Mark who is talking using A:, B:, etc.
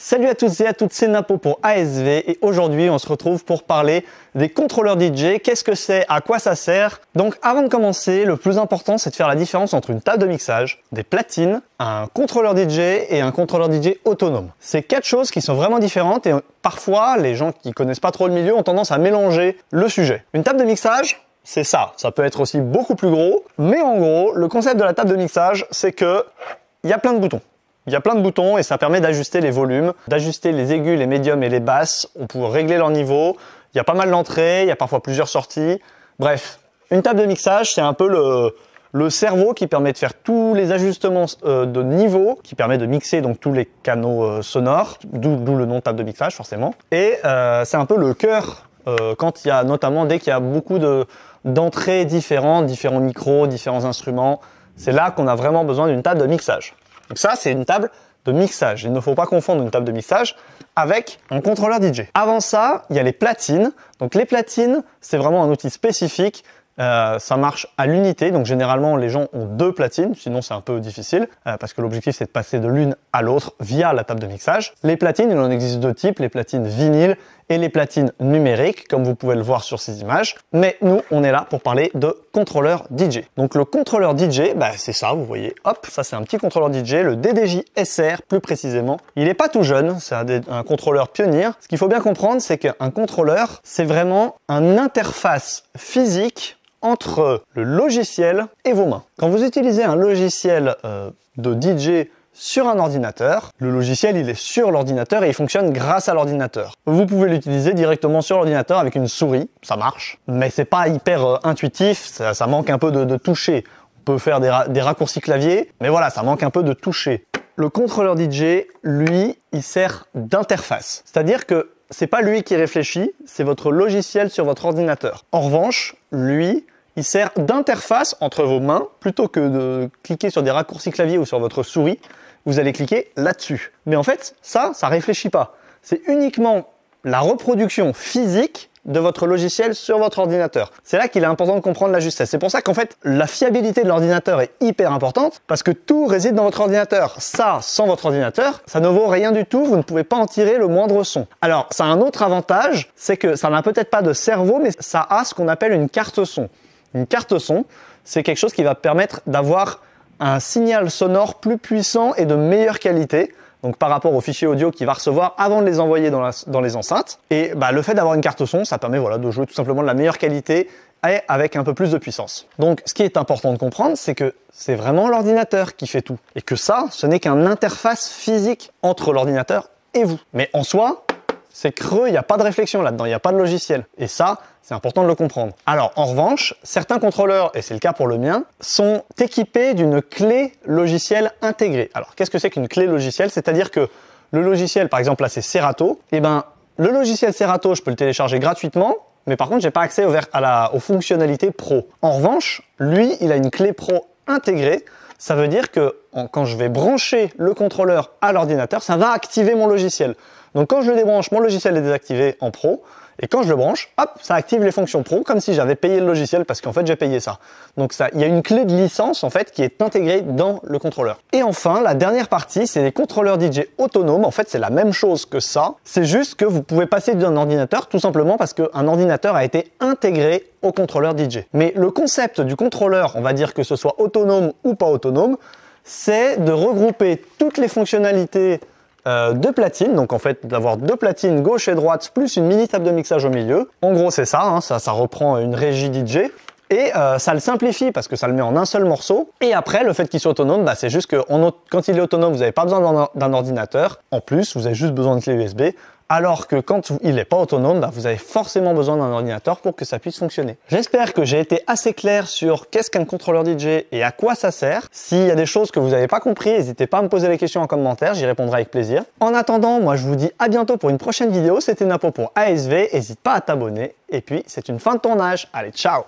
A: Salut à tous et à toutes, c'est Napo pour ASV et aujourd'hui on se retrouve pour parler des contrôleurs DJ, qu'est-ce que c'est, à quoi ça sert. Donc avant de commencer, le plus important c'est de faire la différence entre une table de mixage, des platines, un contrôleur DJ et un contrôleur DJ autonome. C'est quatre choses qui sont vraiment différentes et parfois les gens qui connaissent pas trop le milieu ont tendance à mélanger le sujet. Une table de mixage, c'est ça, ça peut être aussi beaucoup plus gros, mais en gros, le concept de la table de mixage, c'est que il y a plein de boutons. Il y a plein de boutons et ça permet d'ajuster les volumes, d'ajuster les aigus, les médiums et les basses. On peut régler leur niveau. Il y a pas mal d'entrées, il y a parfois plusieurs sorties. Bref, une table de mixage, c'est un peu le, cerveau qui permet de faire tous les ajustements euh, de niveau, qui permet de mixer donc tous les canaux euh, sonores, d'où le nom table de mixage forcément. Et euh, c'est un peu le cœur quand il y a notamment dès qu'il y a beaucoup d'entrées différentes, différents micros, différents instruments. C'est là qu'on a vraiment besoin d'une table de mixage. Donc ça, c'est une table de mixage. Il ne faut pas confondre une table de mixage avec un contrôleur DJ. Avant ça, il y a les platines. Donc les platines, c'est vraiment un outil spécifique euh, ça marche à l'unité, donc généralement les gens ont deux platines, sinon c'est un peu difficile, euh, parce que l'objectif c'est de passer de l'une à l'autre via la table de mixage. Les platines, il en existe deux types, les platines vinyles et les platines numériques, comme vous pouvez le voir sur ces images. Mais nous, on est là pour parler de contrôleur DJ. Donc le contrôleur DJ, bah, c'est ça, vous voyez, hop, ça c'est un petit contrôleur DJ, le DDJ SR plus précisément. Il n'est pas tout jeune, c'est un, contrôleur pionnier. Ce qu'il faut bien comprendre, c'est qu'un contrôleur, c'est vraiment un interface physique entre le logiciel et vos mains. Quand vous utilisez un logiciel euh, de DJ sur un ordinateur. Le logiciel, il est sur l'ordinateur et il fonctionne grâce à l'ordinateur. Vous pouvez l'utiliser directement sur l'ordinateur avec une souris, ça marche, mais c'est pas hyper euh, intuitif, ça, manque un peu de, toucher. On peut faire des, des raccourcis clavier, mais voilà, ça manque un peu de toucher. Le contrôleur DJ, lui, il sert d'interface. C'est-à-dire que c'est pas lui qui réfléchit, c'est votre logiciel sur votre ordinateur. En revanche, lui, il sert d'interface entre vos mains plutôt que de cliquer sur des raccourcis clavier ou sur votre souris vous allez cliquer là-dessus. Mais en fait, ça, ça réfléchit pas. C'est uniquement la reproduction physique de votre logiciel sur votre ordinateur. C'est là qu'il est important de comprendre la justesse. C'est pour ça qu'en fait, la fiabilité de l'ordinateur est hyper importante parce que tout réside dans votre ordinateur. Ça, sans votre ordinateur, ça ne vaut rien du tout, vous ne pouvez pas en tirer le moindre son. Alors, ça a un autre avantage, c'est que ça n'a peut-être pas de cerveau, mais ça a ce qu'on appelle une carte son. Une carte son, c'est quelque chose qui va permettre d'avoir un signal sonore plus puissant et de meilleure qualité donc par rapport au fichier audio qu'il va recevoir avant de les envoyer dans, les enceintes. Et bah, le fait d'avoir une carte son, ça permet voilà, de jouer tout simplement de la meilleure qualité et avec un peu plus de puissance. Donc ce qui est important de comprendre, c'est que c'est vraiment l'ordinateur qui fait tout. Et que ça, ce n'est qu'une interface physique entre l'ordinateur et vous. Mais en soi, c'est creux, il n'y a pas de réflexion là-dedans, il n'y a pas de logiciel. Et ça, c'est important de le comprendre. Alors, en revanche, certains contrôleurs, et c'est le cas pour le mien, sont équipés d'une clé logicielle intégrée. Alors, qu'est-ce que c'est qu'une clé logicielle C'est-à-dire que le logiciel, par exemple, là, c'est Serato. Eh ben, le logiciel Serato, je peux le télécharger gratuitement, mais par contre, je n'ai pas accès aux fonctionnalités pro. En revanche, lui, il a une clé pro intégrée. Ça veut dire que quand je vais brancher le contrôleur à l'ordinateur, ça va activer mon logiciel. Donc quand je le débranche, mon logiciel est désactivé en pro. Et quand je le branche, hop, ça active les fonctions pro comme si j'avais payé le logiciel parce qu'en fait j'ai payé ça. Donc ça, il y a une clé de licence en fait qui est intégrée dans le contrôleur. Et enfin, la dernière partie, c'est les contrôleurs DJ autonomes. En fait, c'est la même chose que ça. C'est juste que vous pouvez passer d'un ordinateur tout simplement parce qu'un ordinateur a été intégré au contrôleur DJ. Mais le concept du contrôleur, on va dire que ce soit autonome ou pas autonome, c'est de regrouper toutes les fonctionnalités euh, deux platines, donc en fait d'avoir deux platines gauche et droite, plus une mini table de mixage au milieu. En gros c'est ça, hein, ça, reprend une régie DJ. Et euh, ça le simplifie parce que ça le met en un seul morceau. Et après, le fait qu'il soit autonome, bah, c'est juste que quand il est autonome, vous n'avez pas besoin d'un ordinateur. En plus, vous avez juste besoin de clé USB alors que quand il n'est pas autonome, bah, vous avez forcément besoin d'un ordinateur pour que ça puisse fonctionner. J'espère que j'ai été assez clair sur qu'est-ce qu'un contrôleur DJ et à quoi ça sert. S'il y a des choses que vous n'avez pas compris, n'hésitez pas à me poser les questions en commentaire, j'y répondrai avec plaisir. En attendant, moi je vous dis à bientôt pour une prochaine vidéo, c'était Napo pour ASV, n'hésite pas à t'abonner, et puis c'est une fin de tournage, allez ciao